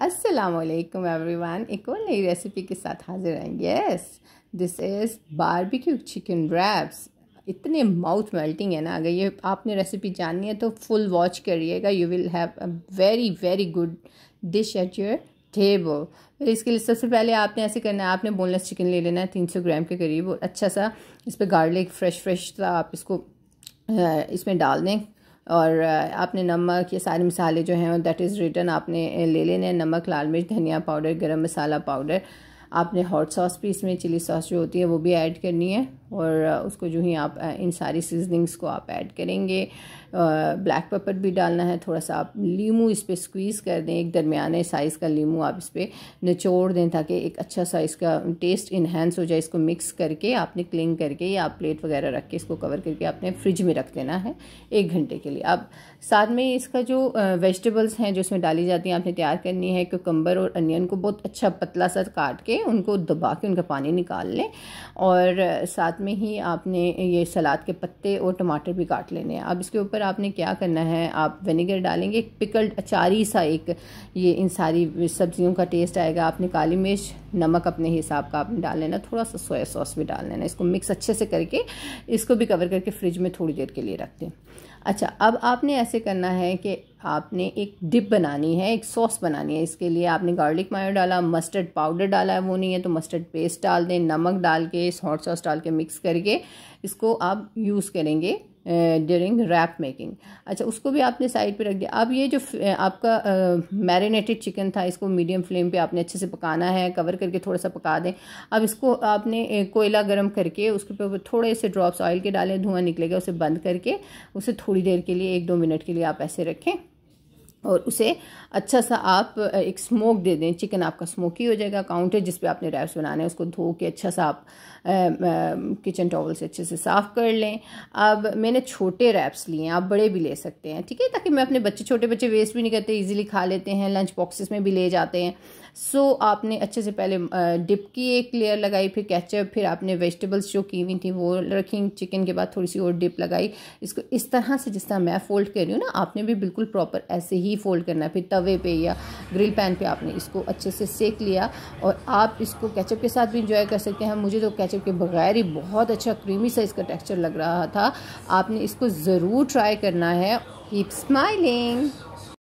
असलकम every one एक और नई रेसिपी के साथ हाजिर हैं yes this is barbecue chicken wraps इतने माउथ मेल्टिंग है ना अगर ये आपने रेसिपी जाननी है तो फुल वॉच करिएगा you will have a very very good dish at your table फिर इसके लिए सबसे पहले आपने ऐसे करना है आपने बोनलेस चिकन ले लेना है तीन सौ ग्राम के करीब और अच्छा सा इस पर गार्लिक फ्रेश फ्रेश था आप इसको इसमें डाल दें और आपने नमक ये सारे मसाले जो हैं दैट इज़ रिटर्न आपने ले लेने नमक लाल मिर्च धनिया पाउडर गरम मसाला पाउडर आपने हॉट सॉस भी इसमें चिली सॉस जो होती है वो भी ऐड करनी है और उसको जो ही आप इन सारी सीजनिंग्स को आप ऐड करेंगे ब्लैक पेपर भी डालना है थोड़ा सा आप लीमू इस पर स्क्वीज़ कर दें एक दरमियाने साइज़ का लीमू आप इस पर निचोड़ दें ताकि एक अच्छा सा इसका टेस्ट इन्हेंस हो जाए इसको मिक्स करके आपने क्लिंग करके या आप प्लेट वगैरह रख के इसको कवर करके आपने फ्रिज में रख देना है एक घंटे के लिए अब साथ में इसका जो वेजिटेबल्स हैं जो इसमें डाली जाती हैं आपने तैयार करनी है कोकम्बर और अनियन को बहुत अच्छा पतला सा काट के उनको दबा के उनका पानी निकाल लें और साथ में ही आपने ये सलाद के पत्ते और टमाटर भी काट लेने हैं अब इसके ऊपर पर आपने क्या करना है आप विनेगर डालेंगे एक पिकल्ड अचारी सा एक ये इन सारी सब्जियों का टेस्ट आएगा आपने काली मिर्च नमक अपने हिसाब का आपने डाल लेना थोड़ा सा सोया सॉस भी डाल लेना इसको मिक्स अच्छे से करके इसको भी कवर करके फ्रिज में थोड़ी देर के लिए रख दें अच्छा अब आपने ऐसे करना है कि आपने एक डिप बनानी है एक सॉस बनानी है इसके लिए आपने गार्लिक मायो डाला मस्टर्ड पाउडर डाला है वो नहीं है तो मस्टर्ड पेस्ट डाल दें नमक डाल के हॉट सॉस डाल के मिक्स करके इसको आप यूज़ करेंगे ड्यूरिंग रैप मेकिंग अच्छा उसको भी आपने साइड पे रख दिया अब ये जो आपका मैरिनेटेड चिकन था इसको मीडियम फ्लेम पे आपने अच्छे से पकाना है कवर करके थोड़ा सा पका दें अब इसको आपने कोयला गर्म करके उसके ऊपर थोड़े से ड्रॉप्स ऑयल के डालें धुआं निकलेगा उसे बंद करके उसे थोड़ी देर के लिए एक दो मिनट के लिए आप ऐसे रखें और उसे अच्छा सा आप एक स्मोक दे दें चिकन आपका स्मोकी हो जाएगा काउंटर जिस पे आपने रैप्स बनाने हैं उसको धो के अच्छा सा आप किचन टॉवल से अच्छे से साफ़ कर लें अब मैंने छोटे रैप्स लिए हैं आप बड़े भी ले सकते हैं ठीक है ताकि मैं अपने बच्चे छोटे बच्चे वेस्ट भी नहीं करते इजीली खा लेते हैं लंच बॉक्सेस में भी ले जाते हैं सो आपने अच्छे से पहले डिप की एक लेयर लगाई फिर कैचअप फिर आपने वेजिटेबल्स जो की हुई थी वो रखी चिकन के बाद थोड़ी सी और डिप लगाई इसको इस तरह से जिस तरह मैं फोल्ड कर रही हूँ ना आपने भी बिल्कुल प्रॉपर ऐसे ही ही फोल्ड करना है फिर तवे पे या ग्रिल पैन पे आपने इसको अच्छे से सेक लिया और आप इसको कैचअप के साथ भी इंजॉय कर सकते हैं मुझे तो कैचअप के बगैर ही बहुत अच्छा क्रीमी सा इसका टेक्स्चर लग रहा था आपने इसको ज़रूर ट्राई करना है कीप स्माइलिंग